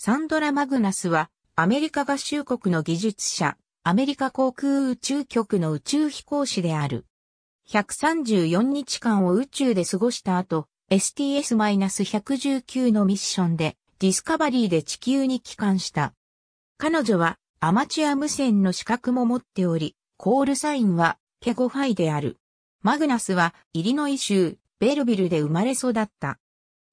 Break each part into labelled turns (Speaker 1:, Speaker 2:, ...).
Speaker 1: サンドラ・マグナスは、アメリカ合衆国の技術者、アメリカ航空宇宙局の宇宙飛行士である。134日間を宇宙で過ごした後、STS-119 のミッションで、ディスカバリーで地球に帰還した。彼女は、アマチュア無線の資格も持っており、コールサインは、ケゴファイである。マグナスは、イリノイ州、ベルビルで生まれ育った。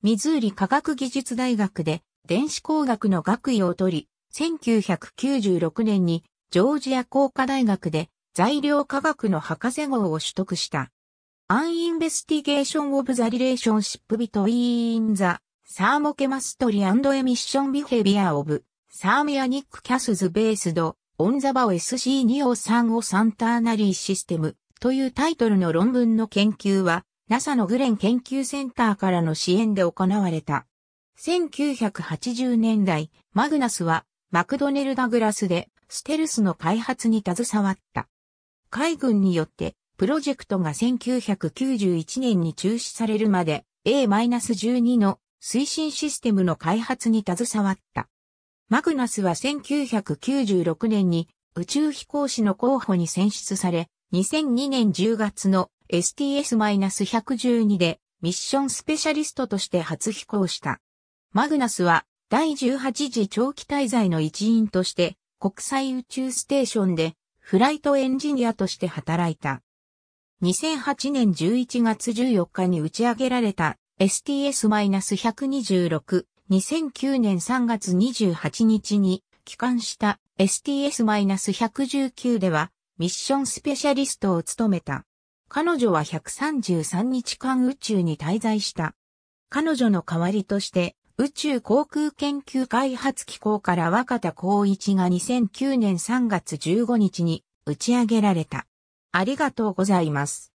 Speaker 1: ミズーリ科学技術大学で、電子工学の学位を取り、1996年にジョージア工科大学で材料科学の博士号を取得した。アンインベスティゲーションオブザリレーションシップビトイーンザ、サーモケマストリアエミッションビヘビアオブ、サーミアニックキャスズベースド、オンザバオ SC2 を3をサンターナリーシステムというタイトルの論文の研究は、NASA のグレン研究センターからの支援で行われた。1980年代、マグナスはマクドネル・ダグラスでステルスの開発に携わった。海軍によってプロジェクトが1991年に中止されるまで A-12 の推進システムの開発に携わった。マグナスは1996年に宇宙飛行士の候補に選出され、2002年10月の STS-112 でミッションスペシャリストとして初飛行した。マグナスは第18次長期滞在の一員として国際宇宙ステーションでフライトエンジニアとして働いた。2008年11月14日に打ち上げられた STS-126、2009年3月28日に帰還した STS-119 ではミッションスペシャリストを務めた。彼女は133日間宇宙に滞在した。彼女の代わりとして宇宙航空研究開発機構から若田光一が2009年3月15日に打ち上げられた。ありがとうございます。